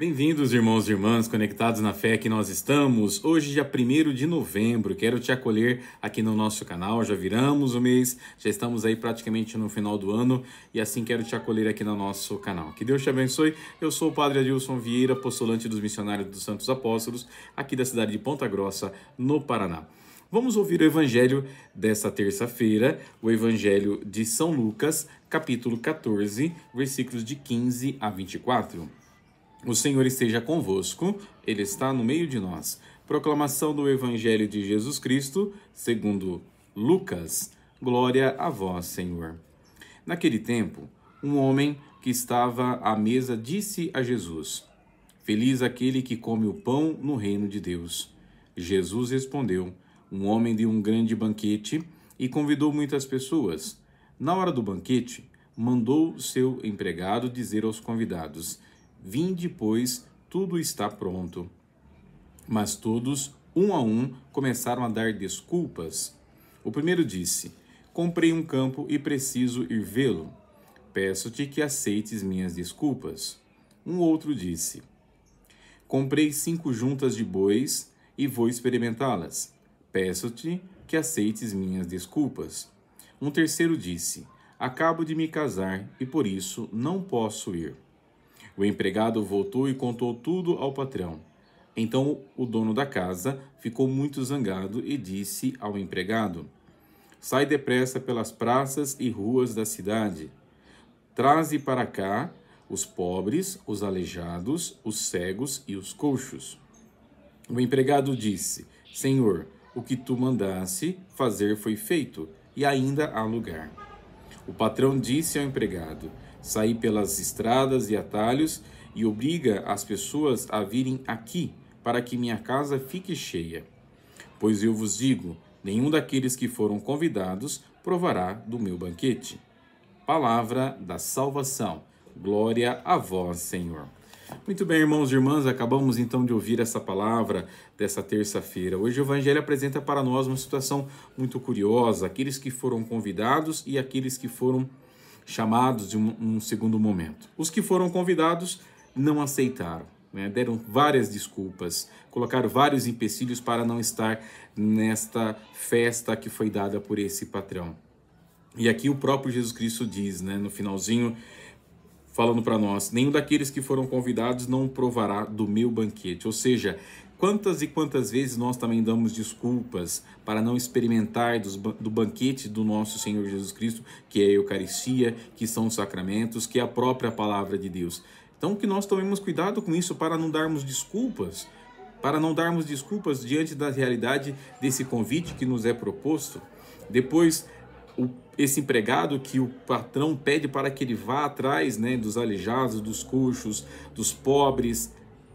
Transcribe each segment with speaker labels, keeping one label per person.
Speaker 1: Bem-vindos, irmãos e irmãs, conectados na fé que nós estamos. Hoje, dia 1 de novembro, quero te acolher aqui no nosso canal. Já viramos o mês, já estamos aí praticamente no final do ano e assim quero te acolher aqui no nosso canal. Que Deus te abençoe. Eu sou o Padre Adilson Vieira, postulante dos Missionários dos Santos Apóstolos, aqui da cidade de Ponta Grossa, no Paraná. Vamos ouvir o evangelho dessa terça-feira, o evangelho de São Lucas, capítulo 14, versículos de 15 a 24. O Senhor esteja convosco, Ele está no meio de nós. Proclamação do Evangelho de Jesus Cristo, segundo Lucas. Glória a vós, Senhor. Naquele tempo, um homem que estava à mesa disse a Jesus: Feliz aquele que come o pão no reino de Deus. Jesus respondeu: Um homem de um grande banquete e convidou muitas pessoas. Na hora do banquete, mandou seu empregado dizer aos convidados: Vinde, pois, tudo está pronto. Mas todos, um a um, começaram a dar desculpas. O primeiro disse: Comprei um campo e preciso ir vê-lo. Peço-te que aceites minhas desculpas. Um outro disse: Comprei cinco juntas de bois e vou experimentá-las. Peço-te que aceites minhas desculpas. Um terceiro disse: Acabo de me casar e por isso não posso ir. O empregado voltou e contou tudo ao patrão. Então o dono da casa ficou muito zangado e disse ao empregado: Sai depressa pelas praças e ruas da cidade. Traze para cá os pobres, os aleijados, os cegos e os coxos. O empregado disse: Senhor, o que tu mandasse fazer foi feito, e ainda há lugar. O patrão disse ao empregado: saí pelas estradas e atalhos e obriga as pessoas a virem aqui, para que minha casa fique cheia. Pois eu vos digo: nenhum daqueles que foram convidados provará do meu banquete. Palavra da salvação. Glória a vós, Senhor. Muito bem, irmãos e irmãs, acabamos então de ouvir essa palavra dessa terça-feira. Hoje o Evangelho apresenta para nós uma situação muito curiosa: aqueles que foram convidados e aqueles que foram chamados de um, um segundo momento. Os que foram convidados não aceitaram. Né, deram várias desculpas, colocaram vários empecilhos para não estar nesta festa que foi dada por esse patrão. E aqui o próprio Jesus Cristo diz, né, no finalzinho falando para nós: nenhum daqueles que foram convidados não provará do meu banquete. Ou seja, quantas e quantas vezes nós também damos desculpas para não experimentar dos, do banquete do nosso Senhor Jesus Cristo, que é a Eucaristia, que são os sacramentos, que é a própria palavra de Deus. Então, que nós tomemos cuidado com isso para não darmos desculpas, para não darmos desculpas diante da realidade desse convite que nos é proposto. Depois, o, esse empregado que o patrão pede para que ele vá atrás né, dos aleijados, dos coxos, dos pobres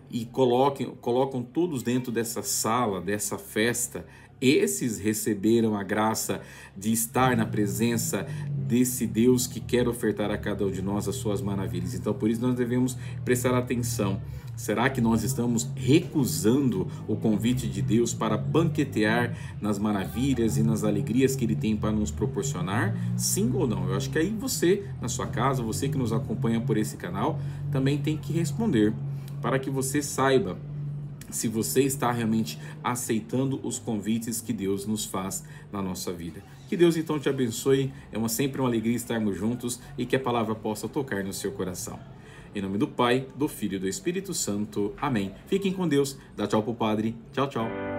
Speaker 1: e coloquem, colocam todos dentro dessa sala, dessa festa. Esses receberam a graça de estar na presença desse Deus que quer ofertar a cada um de nós as suas maravilhas. Então, por isso nós devemos prestar atenção. Será que nós estamos recusando o convite de Deus para banquetear nas maravilhas e nas alegrias que Ele tem para nos proporcionar? Sim ou não? Eu acho que aí você, na sua casa, você que nos acompanha por esse canal, também tem que responder para que você saiba se você está realmente aceitando os convites que Deus nos faz na nossa vida. Que Deus então te abençoe, é uma, sempre uma alegria estarmos juntos e que a palavra possa tocar no seu coração. Em nome do Pai, do Filho e do Espírito Santo. Amém. Fiquem com Deus. Dá tchau pro Padre. Tchau, tchau.